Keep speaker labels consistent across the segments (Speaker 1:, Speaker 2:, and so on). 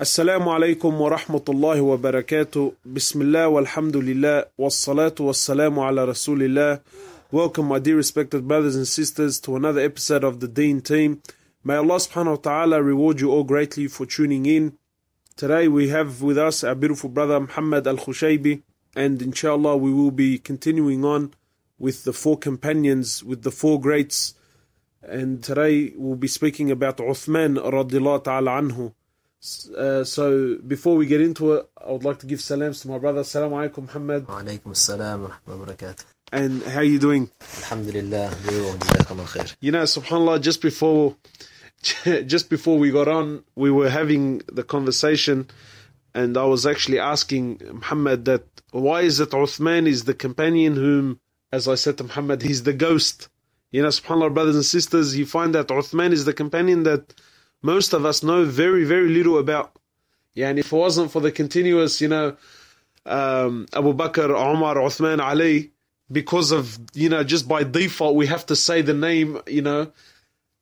Speaker 1: السلام عليكم ورحمة الله وبركاته بسم الله والحمد لله والصلاة والسلام على رسول الله Welcome my dear respected brothers and sisters to another episode of the Deen Team May Allah subhanahu wa ta'ala reward you all greatly for tuning in Today we have with us our beautiful brother Muhammad Al-Khushaybi and inshallah we will be continuing on with the four companions, with the four greats and today we'll be speaking about Uthman radiallahu ta'ala anhu uh, so before we get into it, I would like to give salams to my brother. Salam alaikum, Muhammad. Wa alaikum salam wa rahmatullahi And how are you doing? Alhamdulillah. You know, subhanAllah, just before, just before we got on, we were having the conversation and I was actually asking Muhammad that why is it Uthman is the companion whom, as I said to Muhammad, he's the ghost. You know, subhanAllah, brothers and sisters, you find that Uthman is the companion that most of us know very, very little about. Yeah, and if it wasn't for the continuous, you know, um, Abu Bakr, Omar, Uthman, Ali, because of you know, just by default we have to say the name, you know.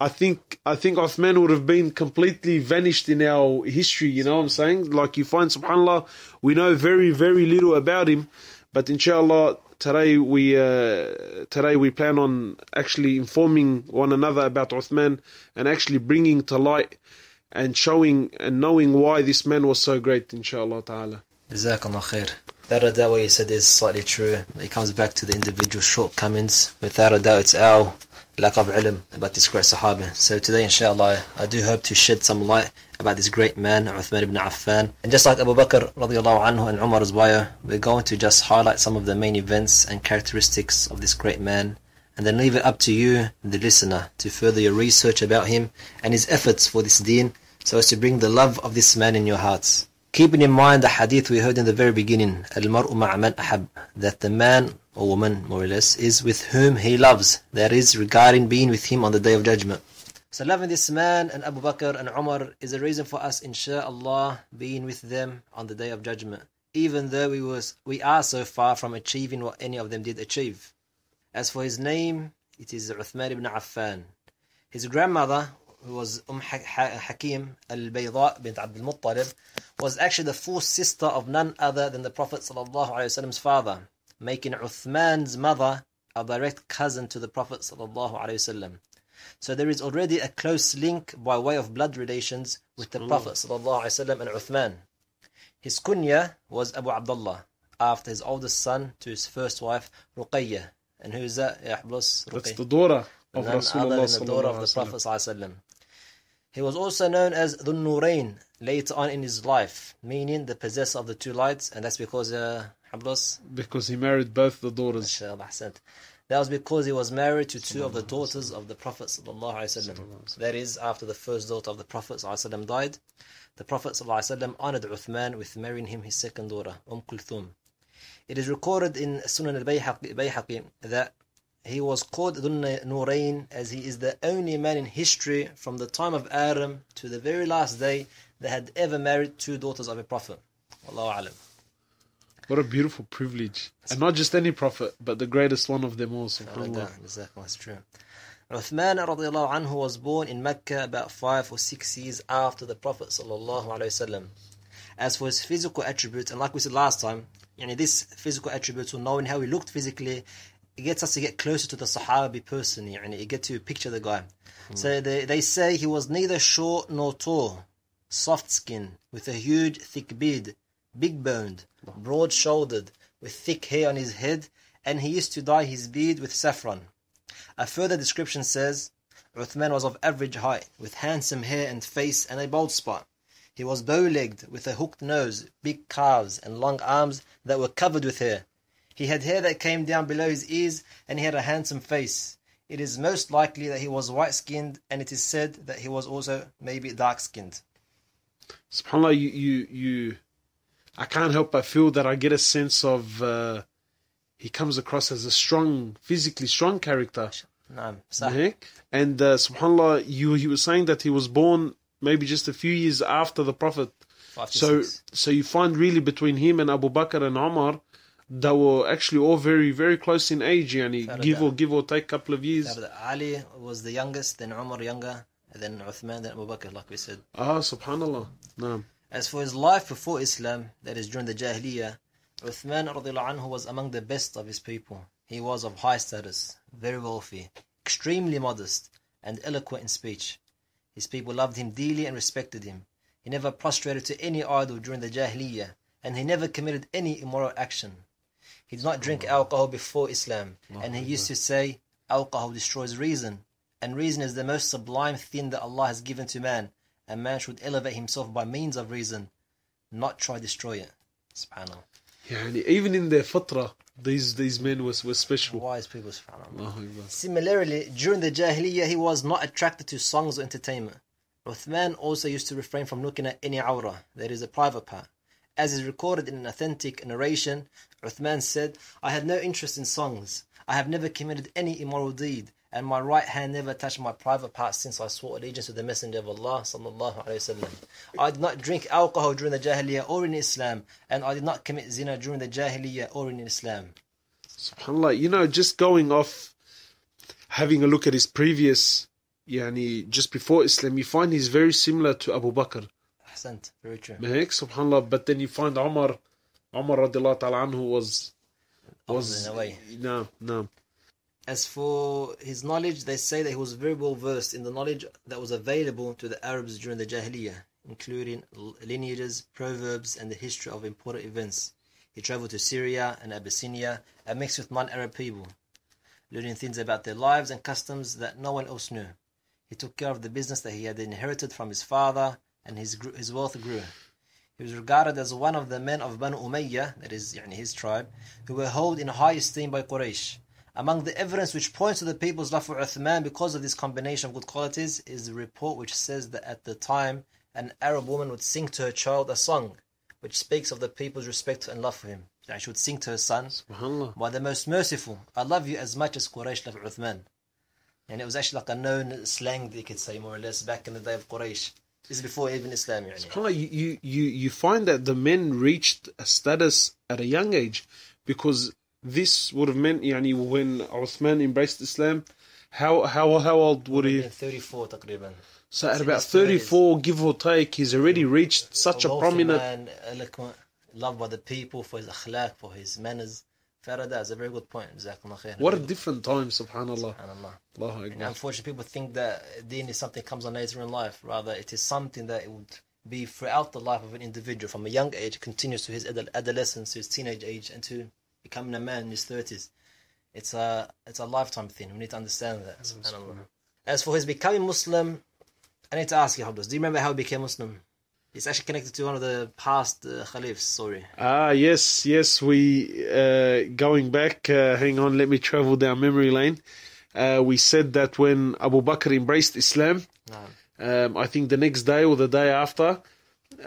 Speaker 1: I think I think Uthman would have been completely vanished in our history, you know what I'm saying? Like you find subhanAllah, we know very, very little about him. But inshallah, today we uh, today we plan on actually informing one another about Uthman and actually bringing to light and showing and knowing why this man was so great inshallah ta'ala
Speaker 2: Jazakallah khair that that what you said is slightly true it comes back to the individual shortcomings without a doubt it's our lack of ilm about this great sahaba so today inshallah I do hope to shed some light about this great man, Uthman ibn Affan. And just like Abu Bakr radiallahu anhu and Umar's wire, we're going to just highlight some of the main events and characteristics of this great man and then leave it up to you, the listener, to further your research about him and his efforts for this deen so as to bring the love of this man in your hearts. Keeping in mind the hadith we heard in the very beginning, Al-Mar'u ma'aman ahab, that the man or woman, more or less, is with whom he loves, that is, regarding being with him on the Day of Judgment. So loving this man and Abu Bakr and Umar is a reason for us, insha'Allah, being with them on the day of judgment, even though we, was, we are so far from achieving what any of them did achieve. As for his name, it is Uthman ibn Affan. His grandmother, who was Umm Hakim al-Bayda bint Abdul Muttalib, was actually the fourth sister of none other than the Prophet ﷺ's father, making Uthman's mother a direct cousin to the Prophet ﷺ. So there is already a close link by way of blood relations with the hmm. Prophet وسلم, and Uthman. His kunya was Abu Abdullah, after his oldest son to his first wife, Ruqayyah, And who is that? That's
Speaker 1: the daughter of Rasulullah. The daughter of the Prophet.
Speaker 2: ﷺ. He was also known as the Nurain later on in his life, meaning the possessor of the two lights, and that's because uh, Because he married both the daughters. That was because he was married to two of the daughters of the Prophet That is, after the first daughter of the Prophet died, the Prophet ﷺ honored Uthman with marrying him his second daughter, Umm Kulthum. It is recorded in Sunan al-Bayhaqi that he was called Dun Nurain as he is the only man in history from the time of Adam to the very last day that had ever married two daughters of a prophet. Allahu Alam.
Speaker 1: What a beautiful privilege. And not just any prophet, but the greatest one of them all, subhanAllah.
Speaker 2: Exactly, that's true. Uthman radiallahu anhu was born in Mecca about five or six years after the Prophet sallallahu alayhi wasallam. As for his physical attributes, and like we said last time, know, this physical attributes or knowing how he looked physically, it gets us to get closer to the Sahabi person, and you get to picture the guy. Hmm. So they, they say he was neither short nor tall, soft skin, with a huge thick beard, big boned, broad shouldered, with thick hair on his head, and he used to dye his beard with saffron. A further description says, Uthman was of average height, with handsome hair and face and a bald spot. He was bow-legged, with a hooked nose, big calves, and long arms that were covered with hair. He had hair that came down below his ears, and he had a handsome face. It is most likely that he was white-skinned, and it is said that he was also maybe
Speaker 1: dark-skinned. Subhanallah, you you you I can't help but feel that I get a sense of uh, he comes across as a strong, physically strong character. No, And uh, Subhanallah, you you were saying that he was born maybe just a few years after the Prophet. So so you find really between him and Abu Bakr and Omar, they were actually all very very close in age, yani give or give or take a couple of years.
Speaker 2: Ali was the youngest, then Omar younger, then Uthman, then Abu Bakr, like we
Speaker 1: said. Ah, Subhanallah. No.
Speaker 2: As for his life before Islam, that is during the Jahiliyyah, Uthman anhu was among the best of his people. He was of high status, very wealthy, extremely modest, and eloquent in speech. His people loved him dearly and respected him. He never prostrated to any idol during the Jahiliyyah, and he never committed any immoral action. He did not drink alcohol before Islam, and he used to say, Alcohol destroys reason, and reason is the most sublime thing that Allah has given to man, a man should elevate himself by means of reason, not try destroy it. Subhanallah.
Speaker 1: even in their فترة these these men was were special. Wise people, subhanAllah.
Speaker 2: Similarly, during the Jahiliyyah, he was not attracted to songs or entertainment. Uthman also used to refrain from looking at any awrah, that is a private part. As is recorded in an authentic narration, Uthman said, I had no interest in songs. I have never committed any immoral deed and my right hand never touched my private parts since I swore allegiance to the Messenger of Allah sallallahu alaihi wasallam. I did not drink alcohol during the Jahiliyyah or in Islam, and I did not commit zina during the Jahiliyyah or in Islam.
Speaker 1: Subhanallah, you know, just going off, having a look at his previous, yani just before Islam, you find he's very similar to Abu Bakr.
Speaker 2: Ahsant, very true. Mahek,
Speaker 1: subhanallah, but then you find Omar, Omar radiallahu ta'ala anhu was was no, no.
Speaker 2: As for his knowledge, they say that he was very well versed in the knowledge that was available to the Arabs during the Jahiliyyah, including lineages, proverbs, and the history of important events. He traveled to Syria and Abyssinia and mixed with non-Arab people, learning things about their lives and customs that no one else knew. He took care of the business that he had inherited from his father, and his his wealth grew. He was regarded as one of the men of Banu Umayyah, that is, his tribe, who were held in high esteem by Quraysh. Among the evidence which points to the people's love for Uthman because of this combination of good qualities is the report which says that at the time an Arab woman would sing to her child a song which speaks of the people's respect and love for him. That she would sing to her son, by the most merciful, I love you as much as Quraysh love Uthman. And it was actually like a known slang, they could say, more or less, back in the day of Quraysh. This is before even Islam. You,
Speaker 1: you, you find that the men reached a status at a young age because this would have meant يعني when Uthman embraced Islam how how how old would he
Speaker 2: 34 تقريبا so at about 34
Speaker 1: give or take he's already reached such a prominent man,
Speaker 2: uh, uh, loved by the people for his akhlaq for his manners Faraday is a very good point what a
Speaker 1: different time subhanallah subhanallah Allah and
Speaker 2: unfortunately people think that deen is something that comes on later in life rather it is something that it would be throughout the life of an individual from a young age continues to his adolescence to his teenage age and to becoming a man in his thirties. It's a it's a lifetime thing. We need to understand that. As for his becoming Muslim, I need to ask you, Abdus, do you remember how he became Muslim? It's actually connected to one of the past uh, caliphs. Sorry.
Speaker 1: Ah, yes, yes. We uh, going back. Uh, hang on, let me travel down memory lane. Uh, we said that when Abu Bakr embraced Islam, no. um, I think the next day or the day after,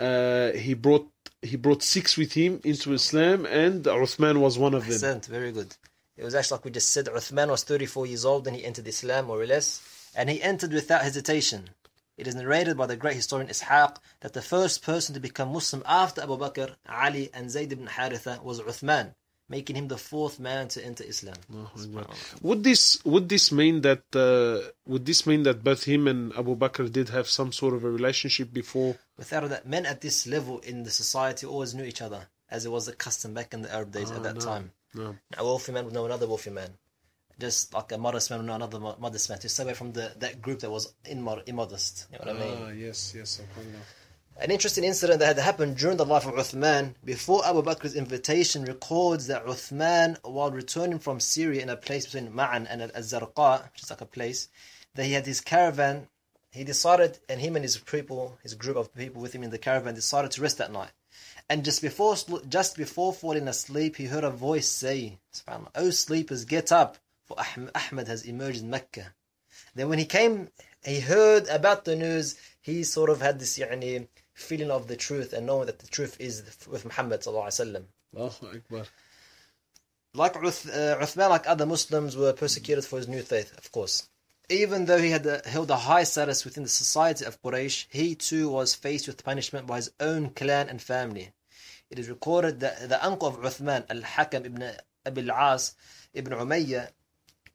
Speaker 1: uh, he brought he brought six with him into Islam, and Uthman was one of them. Excellent,
Speaker 2: very good. It was actually like we just said, Uthman was 34 years old when he entered Islam, more or less, and he entered without hesitation. It is narrated by the great historian Ishaq that the first person to become Muslim after Abu Bakr, Ali, and Zayd ibn Haritha was Uthman making him the fourth man to enter Islam.
Speaker 1: Would this would this mean that uh, would this mean that both him and Abu Bakr did have some sort of a relationship before?
Speaker 2: Without that, men at this level in the society always knew each other, as it was the custom back in the Arab days ah, at that no, time. No. A wealthy man would know another wealthy man. Just like a modest man would know another modest man, just stay away from the, that group that was immodest. You know what I ah, mean?
Speaker 1: Yes, yes, subhanAllah.
Speaker 2: An interesting incident that had happened during the life of Uthman, before Abu Bakr's invitation, records that Uthman, while returning from Syria in a place between Ma'an and Al-Zarqa, which is like a place, that he had his caravan. He decided, and him and his people, his group of people with him in the caravan, decided to rest that night. And just before, just before falling asleep, he heard a voice say, O sleepers, get up, for Ahmed has emerged in Mecca." Then when he came, he heard about the news. He sort of had this, يعني, feeling of the truth and knowing that the truth is with Muhammad sallallahu alaihi
Speaker 1: wasallam.
Speaker 2: Like Uth, uh, Uthman, like other Muslims, were persecuted for his new faith, of course. Even though he had uh, held a high status within the society of Quraysh, he too was faced with punishment by his own clan and family. It is recorded that the uncle of Uthman, Al-Hakam ibn Abi as ibn Umayyah,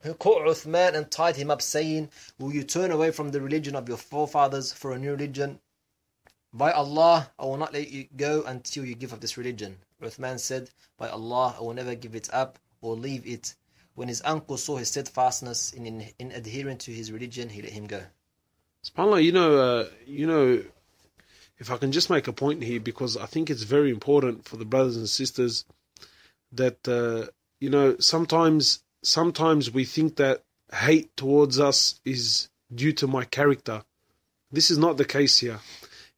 Speaker 2: who caught Uthman and tied him up, saying, Will you turn away from the religion of your forefathers for a new religion? By Allah, I will not let you go until you give up this religion. Uthman said, By Allah, I will never give it up or leave it. When his uncle saw his steadfastness in, in, in adhering to his religion, he let him go.
Speaker 1: SubhanAllah, you know, uh, you know, if I can just make a point here, because I think it's very important for the brothers and sisters that, uh, you know, sometimes, sometimes we think that hate towards us is due to my character. This is not the case here.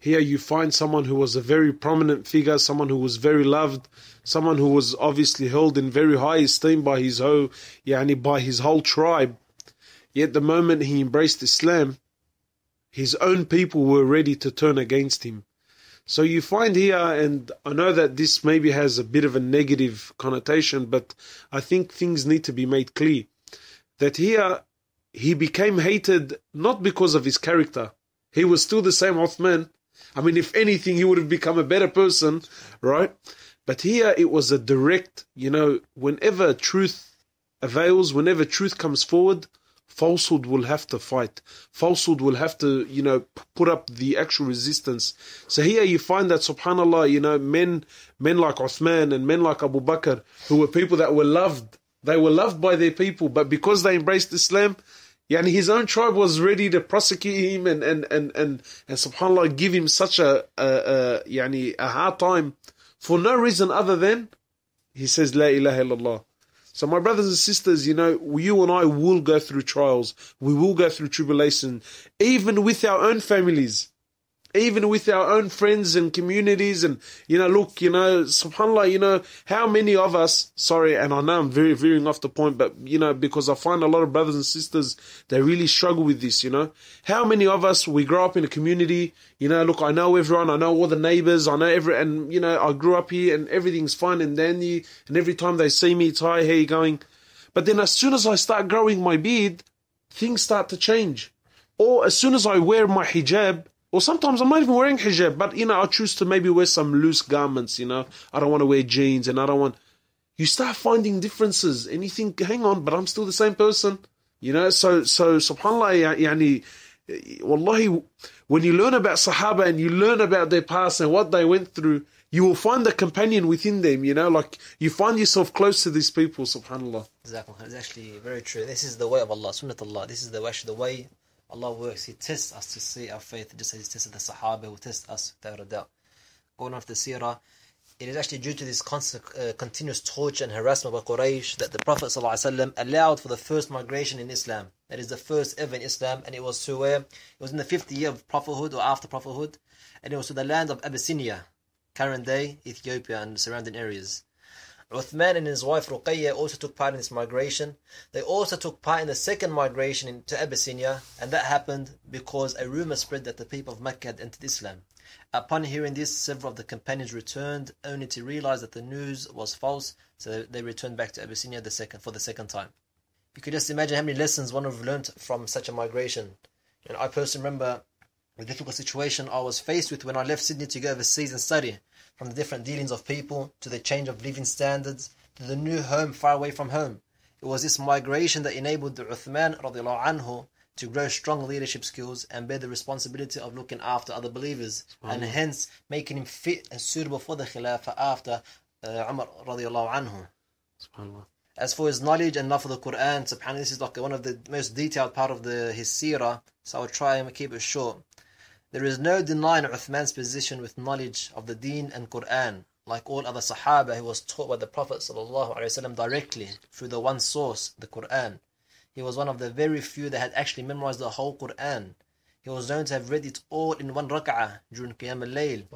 Speaker 1: Here you find someone who was a very prominent figure, someone who was very loved, someone who was obviously held in very high esteem by his whole, yani by his whole tribe. Yet the moment he embraced Islam, his own people were ready to turn against him. So you find here, and I know that this maybe has a bit of a negative connotation, but I think things need to be made clear. That here he became hated not because of his character. He was still the same Othman, I mean, if anything, he would have become a better person, right? But here it was a direct, you know, whenever truth avails, whenever truth comes forward, falsehood will have to fight. Falsehood will have to, you know, put up the actual resistance. So here you find that, subhanAllah, you know, men, men like Uthman and men like Abu Bakr, who were people that were loved, they were loved by their people, but because they embraced Islam, Yani his own tribe was ready to prosecute him and and and and, and subhanallah give him such a, a, a yani a hard time for no reason other than he says la ilaha illallah. So my brothers and sisters, you know, you and I will go through trials. We will go through tribulation, even with our own families even with our own friends and communities and you know look you know subhanallah you know how many of us sorry and i know i'm very veering off the point but you know because i find a lot of brothers and sisters they really struggle with this you know how many of us we grow up in a community you know look i know everyone i know all the neighbors i know every and you know i grew up here and everything's fine and dandy and every time they see me it's hi how you going but then as soon as i start growing my beard things start to change or as soon as i wear my hijab or sometimes I'm not even wearing hijab, but you know, I choose to maybe wear some loose garments, you know. I don't want to wear jeans and I don't want you start finding differences and you think, hang on, but I'm still the same person. You know, so so subhanAllah yani wallahi when you learn about Sahaba and you learn about their past and what they went through, you will find the companion within them, you know, like you find yourself close to these people, subhanAllah.
Speaker 2: Exactly. It's actually very true. This is the way of Allah, Allah. This is the way, the way Allah works, He tests us to see our faith, just as He tested the Sahaba, who test us without a doubt. Going off the seerah, it is actually due to this constant, uh, continuous torture and harassment by Quraysh that the Prophet ﷺ allowed for the first migration in Islam. That is the first ever in Islam, and it was to where? It was in the fifth year of prophethood or after prophethood, and it was to the land of Abyssinia, current day Ethiopia and surrounding areas. Uthman and his wife Ruqayya also took part in this migration. They also took part in the second migration to Abyssinia, and that happened because a rumor spread that the people of Mecca had entered Islam. Upon hearing this, several of the companions returned, only to realize that the news was false, so they returned back to Abyssinia the second, for the second time. You could just imagine how many lessons one would have learned from such a migration. And I personally remember the difficult situation I was faced with when I left Sydney to go overseas and study, from the different dealings of people, to the change of living standards, to the new home far away from home. It was this migration that enabled the Uthman anhu to grow strong leadership skills and bear the responsibility of looking after other believers, and hence making him fit and suitable for the Khilafah after uh, Umar radiallahu anhu. As for his knowledge and love for the Quran, subhanAllah, this is like one of the most detailed part of the, his seerah, so I will try and keep it short. There is no denying Uthman's position with knowledge of the Deen and Quran. Like all other Sahaba, he was taught by the Prophet ﷺ directly through the one source, the Quran. He was one of the very few that had actually memorized the whole Quran. He was known to have read it all in one rak'ah during Qiyam al-Layl,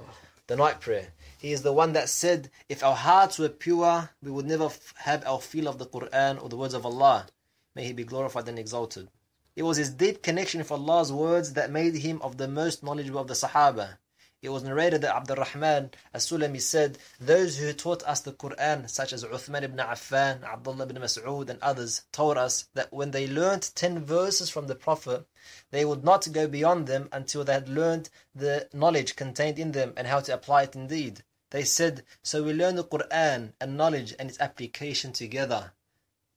Speaker 2: the night prayer. He is the one that said, if our hearts were pure, we would never have our feel of the Quran or the words of Allah. May he be glorified and exalted. It was his deep connection with Allah's words that made him of the most knowledgeable of the Sahaba. It was narrated that Abdul Rahman as-Sulami said, Those who taught us the Quran, such as Uthman ibn Affan, Abdullah ibn Mas'ud, and others, told us that when they learnt ten verses from the Prophet, they would not go beyond them until they had learnt the knowledge contained in them and how to apply it indeed. They said, So we learn the Quran and knowledge and its application together.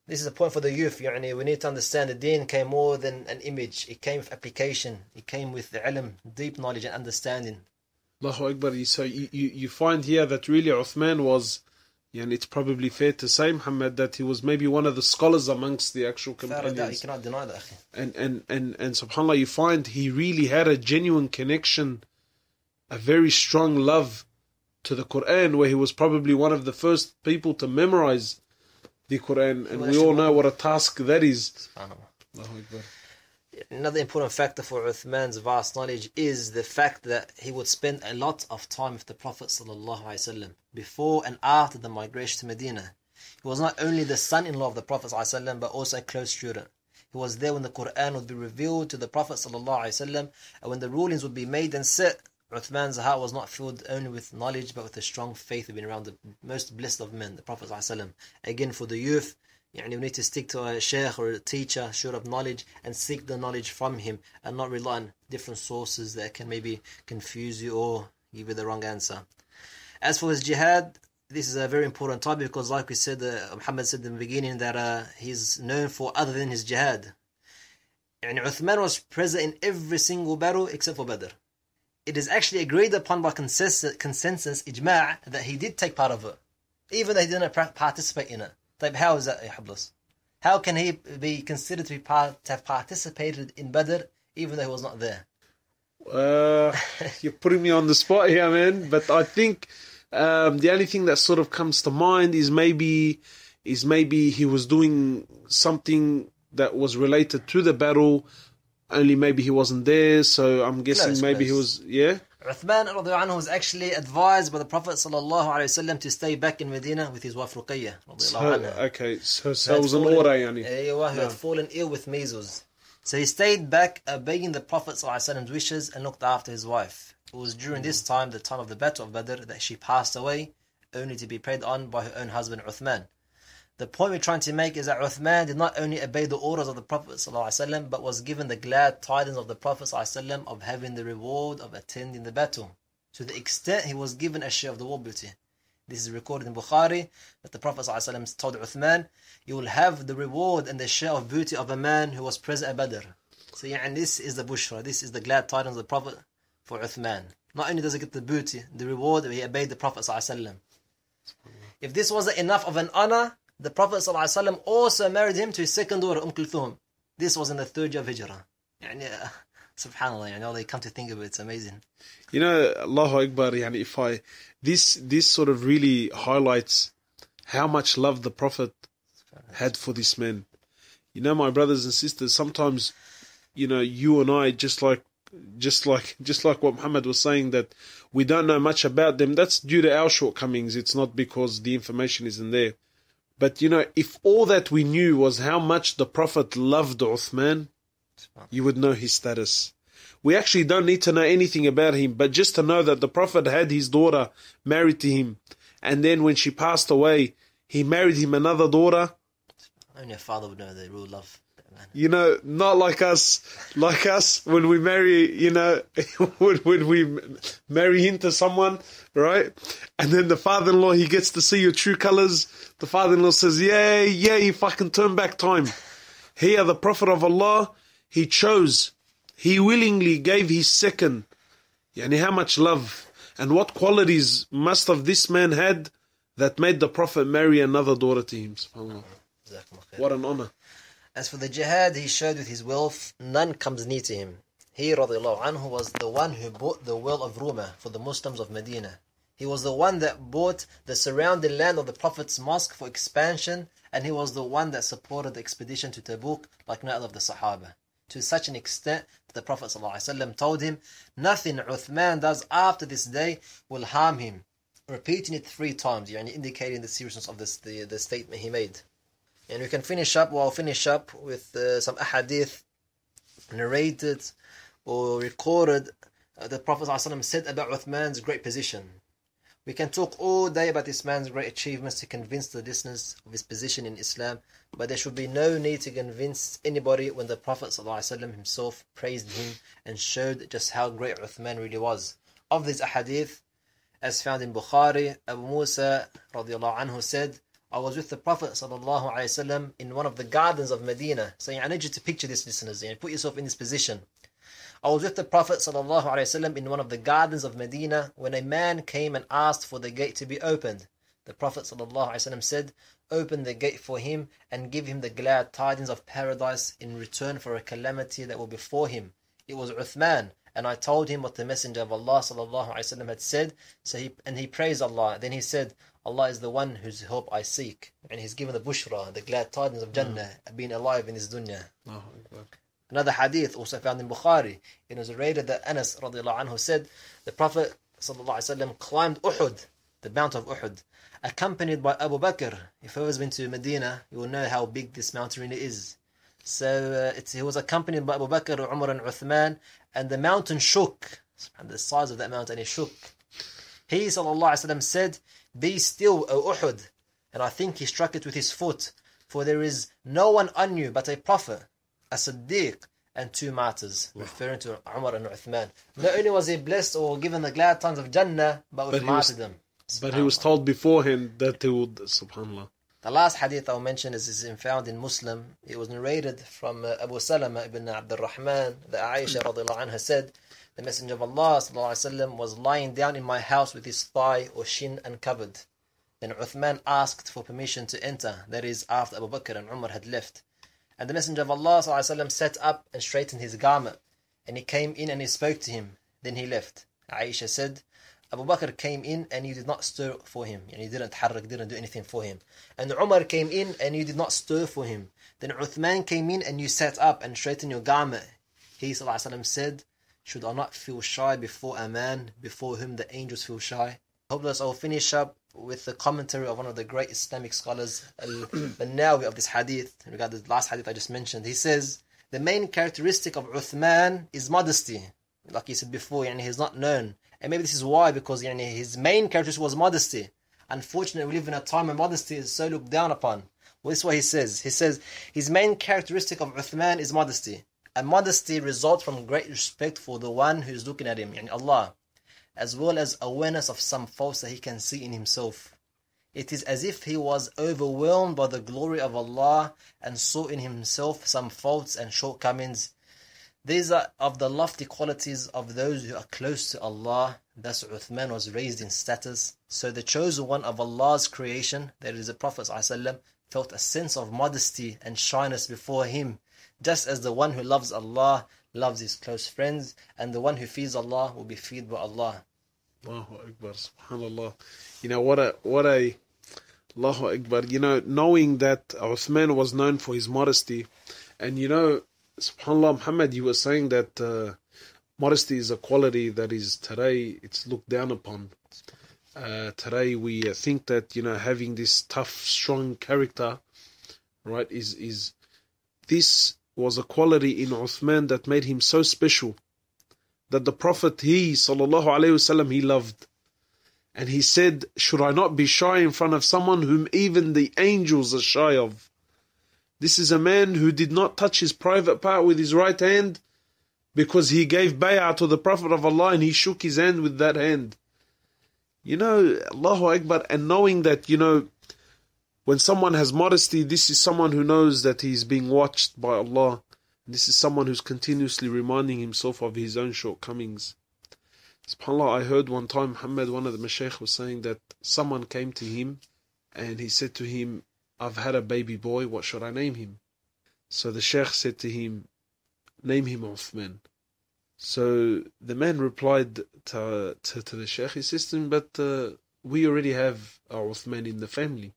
Speaker 2: This is a point for the youth. Yani, we need to understand the deen came more than an image. It came with application. It came with the ilm, deep knowledge and understanding.
Speaker 1: Allahu Akbar. So you, you, you find here that really Uthman was, and it's probably fair to say, Muhammad, that he was maybe one of the scholars amongst the actual companions. You cannot deny that. And, and, and, and subhanAllah, you find he really had a genuine connection, a very strong love to the Quran, where he was probably one of the first people to memorize the Quran, and we all know what a task that is.
Speaker 2: Another important factor for Uthman's vast knowledge is the fact that he would spend a lot of time with the Prophet ﷺ before and after the migration to Medina. He was not only the son-in-law of the Prophet ﷺ, but also a close student. He was there when the Quran would be revealed to the Prophet ﷺ and when the rulings would be made and set Uthman's heart was not filled only with knowledge but with a strong faith being around the most blessed of men, the Prophet ﷺ. Again, for the youth, yani we need to stick to a sheikh or a teacher, sure of knowledge, and seek the knowledge from him and not rely on different sources that can maybe confuse you or give you the wrong answer. As for his jihad, this is a very important topic because, like we said, uh, Muhammad said in the beginning that uh, he's known for other than his jihad. And Uthman was present in every single battle except for Badr it is actually agreed upon by consensus, consensus ijma' that he did take part of it, even though he didn't participate in it. طيب, how is that, Iblis? Eh, how can he be considered to be part, to have participated in Badr even though he was not there?
Speaker 1: Uh, you're putting me on the spot here, man. But I think um, the only thing that sort of comes to mind is maybe is maybe he was doing something that was related to the battle only maybe he wasn't there, so I'm guessing close, maybe close. he was. Yeah.
Speaker 2: Uthman anhu was actually advised by the Prophet وسلم, to stay back in Medina with his wife Ruqayya. So, okay,
Speaker 1: so, so was an order, eh, yani. Eh, Aywa, who no. had
Speaker 2: fallen ill with measles. So he stayed back, obeying uh, the Prophet Prophet's wishes and looked after his wife. It was during this hmm. time, the time of the Battle of Badr, that she passed away, only to be prayed on by her own husband Uthman. The point we're trying to make is that Uthman did not only obey the orders of the Prophet ﷺ, but was given the glad tidings of the Prophet ﷺ of having the reward of attending the battle. To the extent he was given a share of the war booty. This is recorded in Bukhari that the Prophet ﷺ told Uthman, You will have the reward and the share of booty of a man who was present at Badr. So, yeah, and this is the bushra, this is the glad tidings of the Prophet for Uthman. Not only does he get the booty, the reward, he obeyed the Prophet. ﷺ. If this wasn't enough of an honor, the Prophet ﷺ also married him to his second daughter, Umm Kulthum. This was in the third year of Hijrah. يعني, uh, subhanallah, you know, they come to think of it, it's amazing.
Speaker 1: You know, Allahu Akbar, yani, if I, this, this sort of really highlights how much love the Prophet had for this man. You know, my brothers and sisters, sometimes, you know, you and I, just like just like just like what Muhammad was saying that we don't know much about them. That's due to our shortcomings. It's not because the information isn't there. But you know, if all that we knew was how much the Prophet loved Uthman, you would know his status. We actually don't need to know anything about him, but just to know that the Prophet had his daughter married to him, and then when she passed away, he married him another daughter.
Speaker 2: Only a father would know the real love
Speaker 1: you know, not like us, like us when we marry, you know, when, when we marry into someone, right? And then the father-in-law, he gets to see your true colors. The father-in-law says, yeah, yeah, you fucking turn back time. Here, the Prophet of Allah, he chose, he willingly gave his second. Yani how much love and what qualities must have this man had that made the Prophet marry another daughter to him?
Speaker 2: What an honor. As for the jihad he showed with his wealth, none comes near to him. He anhu, was the one who bought the well of Ruma for the Muslims of Medina. He was the one that bought the surrounding land of the Prophet's mosque for expansion, and he was the one that supported the expedition to Tabuk like none of the Sahaba. To such an extent that the Prophet ﷺ told him, Nothing Uthman does after this day will harm him. Repeating it three times, yani indicating the seriousness of this, the, the statement he made. And we can finish up, well, finish up with uh, some ahadith narrated or recorded uh, that Prophet ﷺ said about Uthman's great position. We can talk all day about this man's great achievements to convince the listeners of his position in Islam, but there should be no need to convince anybody when the Prophet ﷺ himself praised him and showed just how great Uthman really was. Of these ahadith, as found in Bukhari, Abu Musa radiallahu anhu said, I was with the Prophet وسلم, in one of the gardens of Medina. So I need you to picture this, listeners, and put yourself in this position. I was with the Prophet وسلم, in one of the gardens of Medina when a man came and asked for the gate to be opened. The Prophet وسلم, said, Open the gate for him and give him the glad tidings of paradise in return for a calamity that will befall him. It was Uthman, and I told him what the Messenger of Allah وسلم, had said, so he, and he praised Allah. Then he said, Allah is the one whose help I seek, and He's given the bushra, the glad tidings of Jannah, yeah. Hmm. being alive in this dunya. Oh, Another hadith also found in Bukhari. It was narrated that Anas anhu said, the Prophet وسلم, climbed Uhud, the mount of Uhud, accompanied by Abu Bakr. If ever has been to Medina, you will know how big this mountain really is. So uh, he was accompanied by Abu Bakr, Umar, and Uthman, and the mountain shook, and the size of that mountain, it shook. He وسلم, said, be still, O Uhud. And I think he struck it with his foot, for there is no one on you but a prophet, a Siddiq, and two martyrs, referring to Umar and Uthman. Not only was he blessed or given the glad times of Jannah, but with but martyrdom. Was, but he was
Speaker 1: told beforehand that he would, subhanAllah.
Speaker 2: The last hadith I'll mention is, is found in Muslim. It was narrated from uh, Abu Salama ibn Abdul Rahman, the Aisha radiallahu anha said, the Messenger of Allah وسلم, was lying down in my house with his thigh or shin uncovered. Then Uthman asked for permission to enter, that is, after Abu Bakr and Umar had left. And the Messenger of Allah وسلم, sat up and straightened his garment, and he came in and he spoke to him. Then he left. Aisha said, Abu Bakr came in and you did not stir for him. And you didn't harak, didn't do anything for him. And Umar came in and you did not stir for him. Then Uthman came in and you sat up and straightened your garment. He وسلم, said, should I not feel shy before a man before whom the angels feel shy? Hopeless, I'll finish up with the commentary of one of the great Islamic scholars, Al-Nawi of this hadith, regarding the last hadith I just mentioned. He says, the main characteristic of Uthman is modesty. Like he said before, and he's not known. And maybe this is why, because his main characteristic was modesty. Unfortunately, we live in a time when modesty is so looked down upon. Well, this is what he says. He says, his main characteristic of Uthman is modesty. And modesty results from great respect for the one who is looking at him, in Allah, as well as awareness of some faults that he can see in himself. It is as if he was overwhelmed by the glory of Allah and saw in himself some faults and shortcomings. These are of the lofty qualities of those who are close to Allah. Thus, Uthman was raised in status. So, the chosen one of Allah's creation, that is the Prophet, felt a sense of modesty and shyness before him just as the one who loves Allah loves his close friends, and the one who feeds Allah will be fed by Allah.
Speaker 1: Allahu Akbar, subhanAllah. You know, what a, what a, Allahu Akbar. You know, knowing that Uthman was known for his modesty, and you know, subhanAllah, Muhammad, you were saying that uh, modesty is a quality that is today, it's looked down upon. Uh, today we uh, think that you know having this tough strong character right is is this was a quality in Uthman that made him so special that the Prophet he sallallahu alaihi wasallam he loved. And he said, Should I not be shy in front of someone whom even the angels are shy of? This is a man who did not touch his private part with his right hand because he gave bay'ah to the Prophet of Allah and he shook his hand with that hand. You know, Allahu Akbar, and knowing that, you know, when someone has modesty, this is someone who knows that he is being watched by Allah. This is someone who's continuously reminding himself of his own shortcomings. SubhanAllah, I heard one time Muhammad, one of the Mashaykh, was saying that someone came to him and he said to him, I've had a baby boy, what should I name him? So the Sheikh said to him, Name him Uthman. So the man replied to, to, to the Sheikh, he says to him, But uh, we already have a Uthman in the family.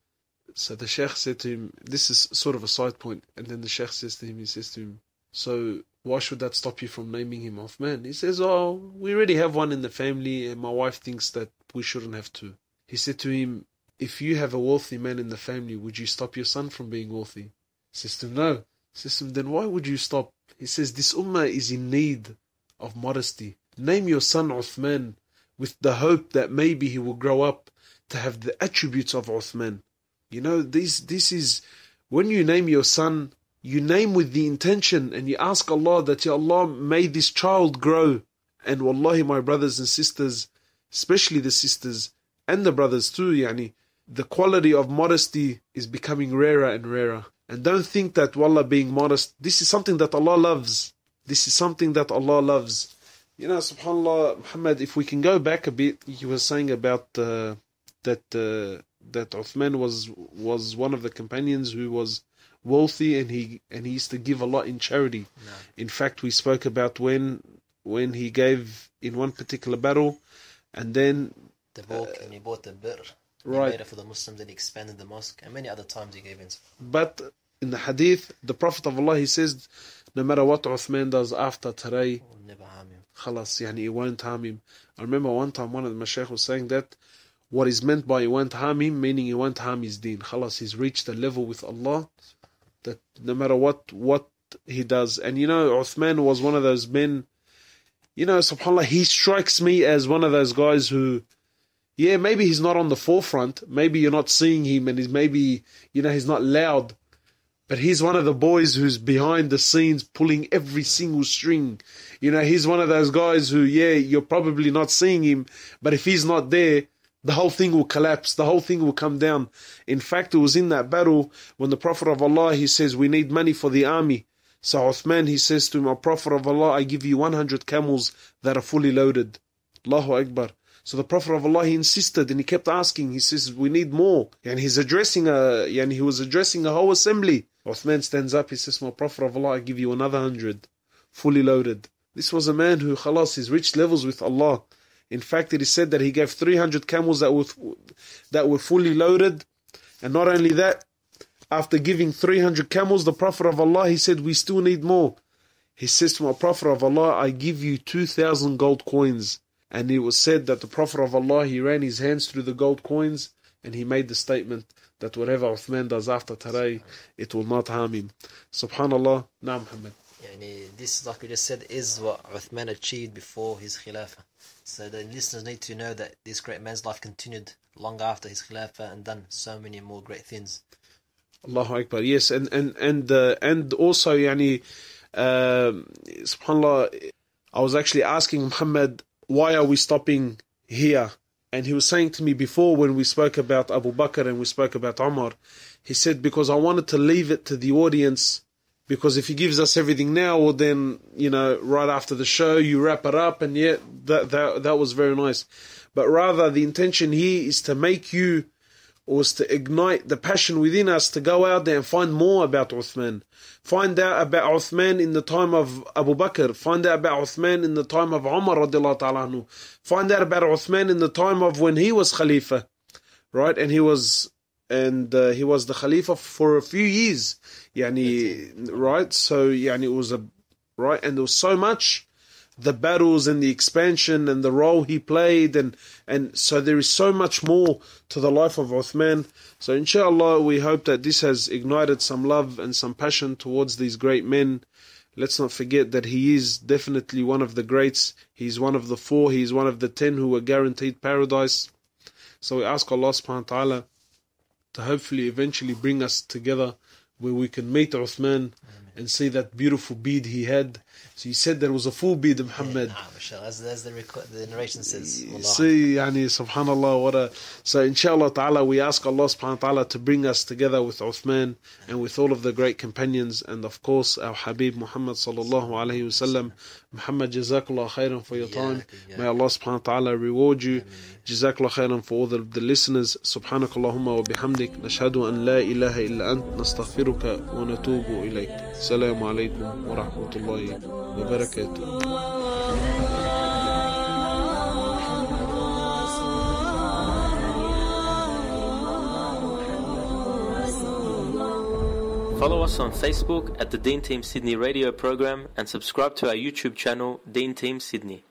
Speaker 1: So the Sheikh said to him, This is sort of a side point. And then the Sheikh says to him, He says to him, So why should that stop you from naming him Othman? He says, Oh, we already have one in the family, and my wife thinks that we shouldn't have two. He said to him, If you have a wealthy man in the family, would you stop your son from being wealthy? He says to him, No. He says to him, Then why would you stop? He says, This ummah is in need of modesty. Name your son Othman with the hope that maybe he will grow up to have the attributes of Uthman. You know, this this is when you name your son, you name with the intention and you ask Allah that Ya Allah may this child grow. And wallahi, my brothers and sisters, especially the sisters and the brothers too, yani, the quality of modesty is becoming rarer and rarer. And don't think that wallah being modest, this is something that Allah loves. This is something that Allah loves. You know, subhanAllah, Muhammad, if we can go back a bit, you were saying about uh, that uh, that Uthman was was one of the companions who was wealthy and he and he used to give a lot in charity. No. In fact, we spoke about when when he gave in one particular battle, and then the book
Speaker 2: uh, and he bought the bir, right? for the Muslims and he expanded the mosque and many other times he gave in.
Speaker 1: But in the Hadith, the Prophet of Allah he says, no matter what Uthman does after today, we'll never harm him. خلاص, يعني, it won't harm him. I remember one time one of the mashaykh was saying that what is meant by harm hamim, meaning he won't ham his deen. Khalas, he's reached a level with Allah that no matter what what he does. And you know, Uthman was one of those men, you know, subhanAllah, he strikes me as one of those guys who, yeah, maybe he's not on the forefront. Maybe you're not seeing him and he's maybe, you know, he's not loud. But he's one of the boys who's behind the scenes pulling every single string. You know, he's one of those guys who, yeah, you're probably not seeing him, but if he's not there, the whole thing will collapse, the whole thing will come down. In fact, it was in that battle when the Prophet of Allah, he says, we need money for the army. So Uthman, he says to him, O Prophet of Allah, I give you 100 camels that are fully loaded. Allahu Akbar. So the Prophet of Allah, he insisted and he kept asking. He says, we need more. And he's addressing a, and he was addressing a whole assembly. Uthman stands up, he says, my Prophet of Allah, I give you another 100, fully loaded. This was a man who, khalas, his rich levels with Allah. In fact, it is said that he gave 300 camels that were, that were fully loaded. And not only that, after giving 300 camels, the Prophet of Allah, he said, we still need more. He says to my Prophet of Allah, I give you 2,000 gold coins. And it was said that the Prophet of Allah, he ran his hands through the gold coins and he made the statement that whatever Uthman does after today, it will not harm him. Subhanallah, na Muhammad. Yani
Speaker 2: this, like we just said, is what Uthman achieved before his Khilafah. So the listeners need to know that this great man's life continued long after his Khilafah and done so many more great things.
Speaker 1: Allahu Akbar. Yes, and and and uh, and also, yani, uh, Subhanallah, I was actually asking Muhammad, why are we stopping here? And he was saying to me before when we spoke about Abu Bakr and we spoke about Omar, he said because I wanted to leave it to the audience because if he gives us everything now, well then, you know, right after the show, you wrap it up and yeah, that, that, that was very nice. But rather the intention here is to make you, was to ignite the passion within us to go out there and find more about Uthman. Find out about Uthman in the time of Abu Bakr. Find out about Uthman in the time of Umar radiallahu ta'ala Find out about Uthman in the time of when he was Khalifa. Right? And he was and uh, he was the Khalifa for a few years. Yani, right? So, yani, it was a right, and there was so much the battles and the expansion and the role he played and and so there is so much more to the life of Uthman. So inshallah we hope that this has ignited some love and some passion towards these great men. Let's not forget that he is definitely one of the greats. He's one of the four, he's one of the ten who were guaranteed paradise. So we ask Allah subhanahu wa ta'ala to hopefully eventually bring us together where we can meet Uthman and say that beautiful bead he had. So he said there was a full bead, Muhammad.
Speaker 2: Yeah, as, as the, the narration says. Allah. See,
Speaker 1: yani, subhanallah, what a. So inshallah ta'ala, we ask Allah subhanahu ta'ala to bring us together with Uthman and with all of the great companions, and of course, our Habib Muhammad sallallahu alayhi wasallam. Muhammad, jazakallah khairan for your time. May Allah subhanahu ta'ala reward you. Jazakallah khairan for all the, the listeners. Subhanakallahumma wa bihamdik. Nashhadu an la ilaha illa ant. Nastaghfiruka wa natubu ilayk. السلام عليكم ورحمة الله وبركاته
Speaker 2: Follow us on Facebook at the Dean Team Sydney radio program and subscribe to our YouTube channel, Dean Team Sydney.